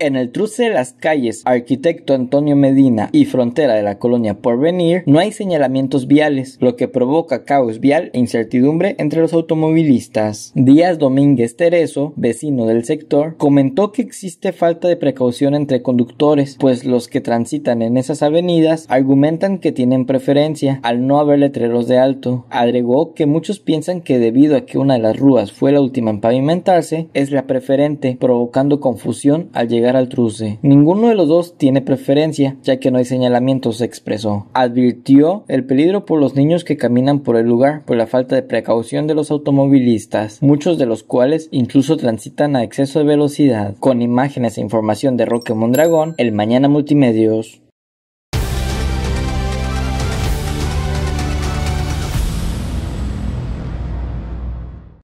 En el truce de las calles Arquitecto Antonio Medina y frontera de la colonia Porvenir no hay señalamientos viales, lo que provoca caos vial e incertidumbre entre los automovilistas. Díaz Domínguez Terezo, vecino del sector, comentó que existe falta de precaución entre conductores, pues los que transitan en esas avenidas argumentan que tienen preferencia al no haber letreros de alto. Agregó que muchos piensan que debido a que una de las rúas fue la última en pavimentarse, es la preferente, provocando confusión al llegar al truce. Ninguno de los dos tiene preferencia, ya que no hay señalamientos, se expresó. Advirtió el peligro por los niños que caminan por el lugar por la falta de precaución de los automovilistas, muchos de los cuales incluso transitan a exceso de velocidad. Con imágenes e información de Roque Mondragón, el Mañana Multimedios.